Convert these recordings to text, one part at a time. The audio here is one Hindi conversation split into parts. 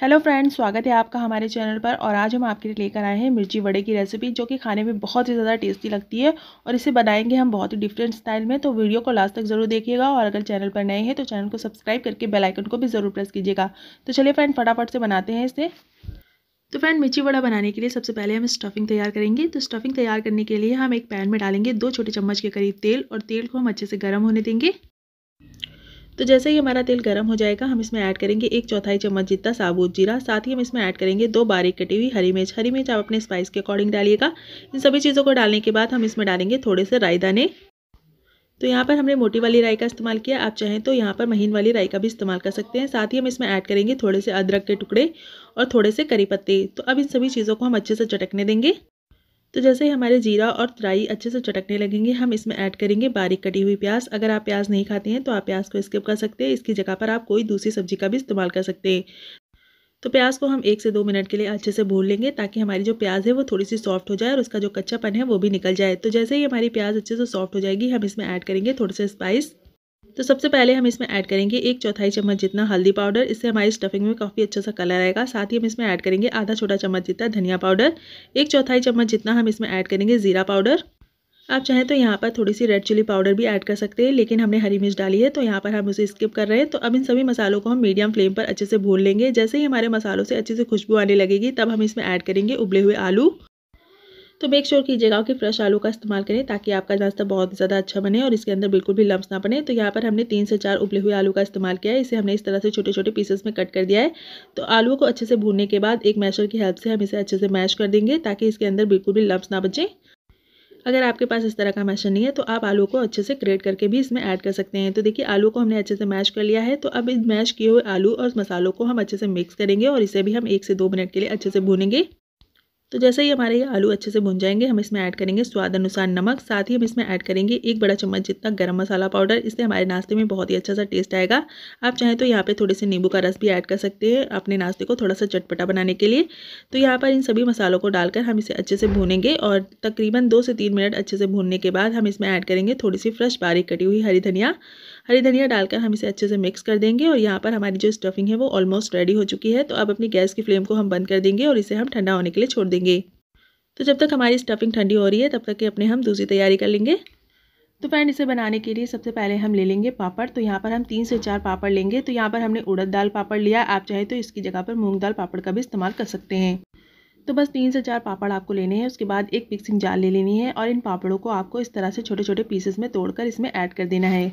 हेलो फ्रेंड्स स्वागत है आपका हमारे चैनल पर और आज हम आपके लिए लेकर आए हैं मिर्ची वड़े की रेसिपी जो कि खाने में बहुत ही ज़्यादा टेस्टी लगती है और इसे बनाएंगे हम बहुत ही डिफरेंट स्टाइल में तो वीडियो को लास्ट तक ज़रूर देखिएगा और अगर चैनल पर नए हैं तो चैनल को सब्सक्राइब करके बेलाइकन को भी ज़रूर प्रेस कीजिएगा तो चलिए फ्रेंड फटाफट से बनाते हैं इसे तो फ्रेंड मिर्ची वड़ा बनाने के लिए सबसे पहले हम स्टफिंग तैयार करेंगे तो स्टफिंग तैयार करने के लिए हम एक पैन में डालेंगे दो छोटे चम्मच के करीब तेल और तेल को हम अच्छे से गर्म होने देंगे तो जैसे ही हमारा तेल गर्म हो जाएगा हम इसमें ऐड करेंगे एक चौथाई चम्मच जितना साबुत जीरा साथ ही हम इसमें ऐड करेंगे दो बारीक कटी हुई हरी मिर्च हरी मिर्च आप अपने स्पाइस के अकॉर्डिंग डालिएगा इन सभी चीज़ों को डालने के बाद हम इसमें डालेंगे थोड़े से राई दाने तो यहाँ पर हमने मोटी वाली राई का इस्तेमाल किया आप चाहें तो यहाँ पर महीन वाली राई का भी इस्तेमाल कर सकते हैं साथ ही हम इसमें ऐड करेंगे थोड़े से अदरक के टुकड़े और थोड़े से करी पत्ते तो अब इन सभी चीज़ों को हम अच्छे से चटकने देंगे तो जैसे ही हमारे जीरा और तराई अच्छे से चटकने लगेंगे हम इसमें ऐड करेंगे बारीक कटी हुई प्याज अगर आप प्याज नहीं खाते हैं तो आप प्याज को स्किप कर सकते हैं इसकी जगह पर आप कोई दूसरी सब्जी का भी इस्तेमाल कर सकते हैं तो प्याज को हम एक से दो मिनट के लिए अच्छे से भून लेंगे ताकि हमारी जो प्याज है वो थोड़ी सी सॉफ्ट हो जाए और उसका जो कच्चापन है वो भी निकल जाए तो जैसे ही हमारी प्याज अच्छे से सॉफ्ट हो जाएगी हम इसमें ऐड करेंगे थोड़े से स्पाइस तो सबसे पहले हम इसमें ऐड करेंगे एक चौथाई चम्मच जितना हल्दी पाउडर इससे हमारी स्टफिंग में काफ़ी अच्छा सा कलर आएगा साथ ही हम इसमें ऐड करेंगे आधा छोटा चम्मच जितना धनिया पाउडर एक चौथाई चम्मच जितना हम इसमें ऐड करेंगे ज़ीरा पाउडर आप चाहें तो यहाँ पर थोड़ी सी रेड चिली पाउडर भी ऐड कर सकते हैं लेकिन हमने हरी मिर्च डाली है तो यहाँ पर हम उसे स्किप कर रहे हैं तो अब इन सभी मसालों को हम मीडियम फ्लेम पर अच्छे से भून लेंगे जैसे ही हमारे मसालों से अच्छे से खुशबू आने लगेगी तब हम इसमें ऐड करेंगे उबले हुए आलू तो मेक श्योर कीजिएगा कि फ्रेश आलू का इस्तेमाल करें ताकि आपका नाश्ता बहुत ज़्यादा अच्छा बने और इसके अंदर बिल्कुल भी लम्स ना बने तो यहाँ पर हमने तीन से चार उबले हुए आलू का इस्तेमाल किया है इसे हमने इस तरह से छोटे छोटे पीसेस में कट कर दिया है तो आलू को अच्छे से भूनने के बाद एक मैशर की हेल्प से हम इसे अच्छे से मैश कर देंगे ताकि इसके अंदर बिल्कुल भी लम्स ना बचें अगर आपके पास इस तरह का मैशर नहीं है तो आप आलू को अच्छे से ग्रेट करके भी इसमें ऐड कर सकते हैं तो देखिए आलू को हमने अच्छे से मैश कर लिया है तो अब इस मैश किए हुए आलू और मसालों को हम अच्छे से मिक्स करेंगे और इसे भी हम एक से दो मिनट के लिए अच्छे से भूनेंगे तो जैसे ही हमारे ये आलू अच्छे से भुन जाएंगे हम इसमें ऐड करेंगे स्वाद अनुसार नमक साथ ही हम इसमें ऐड करेंगे एक बड़ा चम्मच जितना गरम मसाला पाउडर इससे हमारे नाश्ते में बहुत ही अच्छा सा टेस्ट आएगा आप चाहें तो यहाँ पे थोड़े से नींबू का रस भी ऐड कर सकते हैं अपने नाश्ते को थोड़ा सा चटपटा बनाने के लिए तो यहाँ पर इन सभी मसालों को डालकर हम इसे अच्छे से भूनेंगे और तकरीबन दो से तीन मिनट अच्छे से भूनने के बाद हम इसमें ऐड करेंगे थोड़ी सी फ्रेश बारीक कटी हुई हरी धनिया हरी धनिया डालकर हम इसे अच्छे से मिक्स कर देंगे और यहाँ पर हमारी जो स्टफिंग है वो ऑलमोस्ट रेडी हो चुकी है तो अब अपनी गैस की फ्लेम को हम बंद कर देंगे और इसे हम ठंडा होने के लिए छोड़ देंगे तो जब तक हमारी स्टफिंग ठंडी हो रही है तब तक कि अपने हम दूसरी तैयारी कर लेंगे तो फ्रेंड इसे बनाने के लिए सबसे पहले हम ले लेंगे पापड़ तो यहाँ पर हम तीन से चार पापड़ लेंगे तो यहाँ पर हमने उड़द दाल पापड़ लिया आप चाहे तो इसकी जगह पर मूंग दाल पापड़ का भी इस्तेमाल कर सकते हैं तो बस तीन से चार पापड़ आपको लेने हैं उसके बाद एक मिक्सिंग जाल ले लेनी है और इन पापड़ों को आपको इस तरह से छोटे छोटे पीसेस में तोड़कर इसमें ऐड कर देना है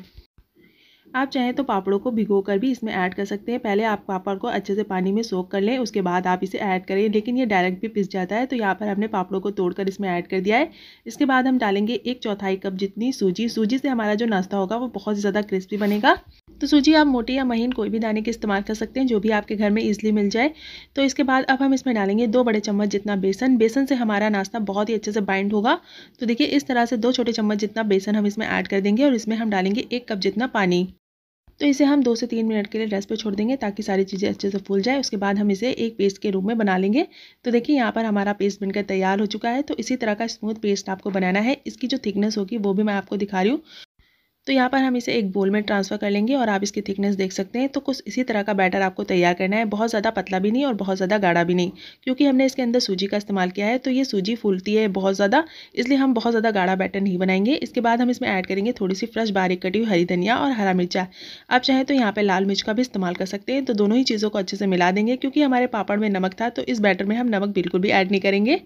आप चाहें तो पापड़ों को भिगो कर भी इसमें ऐड कर सकते हैं पहले आप पापड़ को अच्छे से पानी में सोख कर लें उसके बाद आप इसे ऐड करें लेकिन ये डायरेक्ट भी पिस जाता है तो यहाँ पर हमने पापड़ों को तोड़कर इसमें ऐड कर दिया है इसके बाद हम डालेंगे एक चौथाई कप जितनी सूजी सूजी से हमारा जो नाश्ता होगा वो बहुत ज़्यादा क्रिस्पी बनेगा तो सूजी आप मोटी या महीन कोई भी दाने के इस्तेमाल कर सकते हैं जो भी आपके घर में ईजिली मिल जाए तो इसके बाद अब हम इसमें डालेंगे दो बड़े चम्मच जितना बेसन बेसन से हमारा नाश्ता बहुत ही अच्छे से बाइंड होगा तो देखिए इस तरह से दो छोटे चम्मच जितना बेसन हम इसमें ऐड कर देंगे और इसमें हम डालेंगे एक कप जितना पानी तो इसे हम दो से तीन मिनट के लिए रेस्ट पे छोड़ देंगे ताकि सारी चीज़ें अच्छे से फूल जाए उसके बाद हम इसे एक पेस्ट के रूप में बना लेंगे तो देखिए यहाँ पर हमारा पेस्ट बनकर तैयार हो चुका है तो इसी तरह का स्मूथ पेस्ट आपको बनाना है इसकी जो थिकनेस होगी वो भी मैं आपको दिखा रही हूँ तो यहाँ पर हम इसे एक बोल में ट्रांसफ़र कर लेंगे और आप इसकी थिकनेस देख सकते हैं तो कुछ इसी तरह का बैटर आपको तैयार करना है बहुत ज़्यादा पतला भी नहीं और बहुत ज़्यादा गाढ़ा भी नहीं क्योंकि हमने इसके अंदर सूजी का इस्तेमाल किया है तो ये सूजी फूलती है बहुत ज़्यादा इसलिए हम बहुत ज़्यादा गाढ़ा बैटर नहीं बनाएंगे इसके बाद हम इसमें ऐड करेंगे थोड़ी सी फ्रेश बारीक कटी हुई हरी धनिया और हरा मिर्चा आप चाहें तो यहाँ पर लाल मिर्च का भी इस्तेमाल कर सकते हैं तो दोनों ही चीज़ों को अच्छे से मिला देंगे क्योंकि हमारे पापड़ में नमक था तो इस बैटर में हम नमक बिल्कुल भी ऐड नहीं करेंगे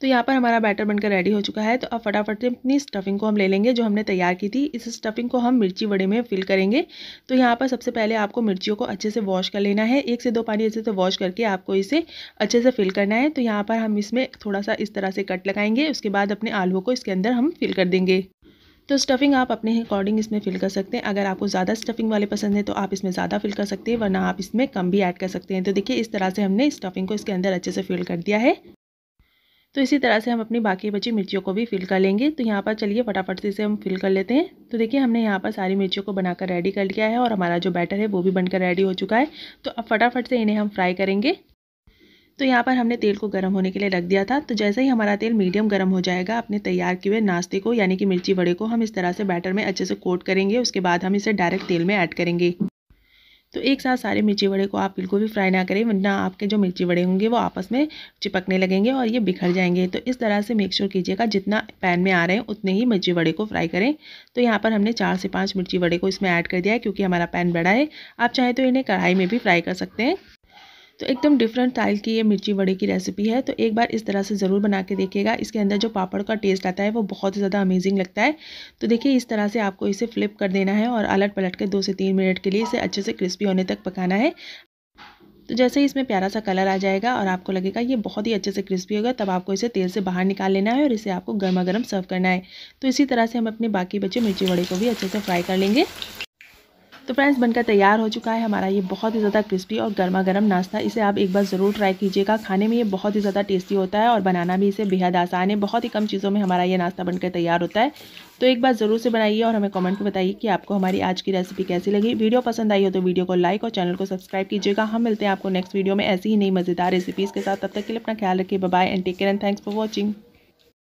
तो यहाँ पर हमारा बैटर बनकर रेडी हो चुका है तो अब फटाफट से अपनी स्टफिंग को हम ले लेंगे जो हमने तैयार की थी इस स्टफिंग को हम मिर्ची वड़े में फिल करेंगे तो यहाँ पर सबसे पहले आपको मिर्चियों को अच्छे से वॉश कर लेना है एक से दो पानी अच्छे से वॉश करके आपको इसे अच्छे से फिल करना है तो यहाँ पर हम इसमें थोड़ा सा इस तरह से कट लगाएंगे उसके बाद अपने आलुओं को इसके अंदर हम फिल कर देंगे तो स्टफिंग आप अपने अकॉर्डिंग इसमें फिल कर सकते हैं अगर आपको ज़्यादा स्टफिंग वाले पसंद है तो आप इसमें ज़्यादा फिल कर सकते हैं वरना आप इसमें कम भी ऐड कर सकते हैं तो देखिए इस तरह से हमने स्टफिंग को इसके अंदर अच्छे से फिल कर दिया है तो इसी तरह से हम अपनी बाकी बची मिर्चियों को भी फिल कर लेंगे तो यहाँ पर चलिए फटाफट से इसे हम फिल कर लेते हैं तो देखिए हमने यहाँ पर सारी मिर्चियों को बनाकर रेडी कर लिया है और हमारा जो बैटर है वो भी बनकर रेडी हो चुका है तो अब फटाफट से इन्हें हम फ्राई करेंगे तो यहाँ पर हमने तेल को गर्म होने के लिए रख दिया था तो जैसे ही हमारा तेल मीडियम गर्म हो जाएगा अपने तैयार किए हुए नाश्ते को यानी कि मिर्ची वड़े को हम इस तरह से बैटर में अच्छे से कोट करेंगे उसके बाद हम इसे डायरेक्ट तेल में ऐड करेंगे तो एक साथ सारे मिर्ची वड़े को आप बिल्कुल भी फ्राई ना करें वरना आपके जो मिर्ची वड़े होंगे वो आपस में चिपकने लगेंगे और ये बिखर जाएंगे तो इस तरह से मेक श्योर कीजिएगा जितना पैन में आ रहे हैं उतने ही मिर्ची वड़े को फ्राई करें तो यहाँ पर हमने चार से पाँच मिर्ची वड़े को इसमें ऐड कर दिया है क्योंकि हमारा पैन बड़ा है आप चाहें तो इन्हें कढ़ाई में भी फ्राई कर सकते हैं तो एकदम डिफरेंट टाइल की ये मिर्ची वड़े की रेसिपी है तो एक बार इस तरह से ज़रूर बना के देखिएगा इसके अंदर जो पापड़ का टेस्ट आता है वो बहुत ही ज़्यादा अमेजिंग लगता है तो देखिए इस तरह से आपको इसे फ्लिप कर देना है और अलट पलट के दो से तीन मिनट के लिए इसे अच्छे से क्रिस्पी होने तक पकाना है तो जैसे ही इसमें प्यारा सा कलर आ जाएगा और आपको लगेगा ये बहुत ही अच्छे से क्रिस्पी होगा तब आपको इसे तेल से बाहर निकाल लेना है और इसे आपको गर्मा गर्म सर्व करना है तो इसी तरह से हम अपने बाकी बचे मिर्ची वड़े को भी अच्छे से फ्राई कर लेंगे तो फ्रेंड्स बनकर तैयार हो चुका है हमारा ये बहुत ही ज़्यादा क्रिस्पी और गर्मा गर्म नाश्ता इसे आप एक बार ज़रूर ट्राई कीजिएगा खाने में ये बहुत ही ज़्यादा टेस्टी होता है और बनाना भी इसे बेहद आसान है बहुत ही कम चीज़ों में हमारा ये नाश्ता बनकर तैयार होता है तो एक बार ज़रूर से बनाइए और हमें कमेंट में बताइए कि आपको हमारी आज की रेसिपी कैसी लगी वीडियो पसंद आई हो तो वीडियो को लाइक और चैनल को सब्सक्राइब कीजिएगा हम मिलते हैं आपको नेक्स्ट वीडियो में ऐसी ही नई मज़ेदार रेसिपीज़ के साथ तब तक के लिए अपना ख्याल रखिए bye and take care and thanks for watching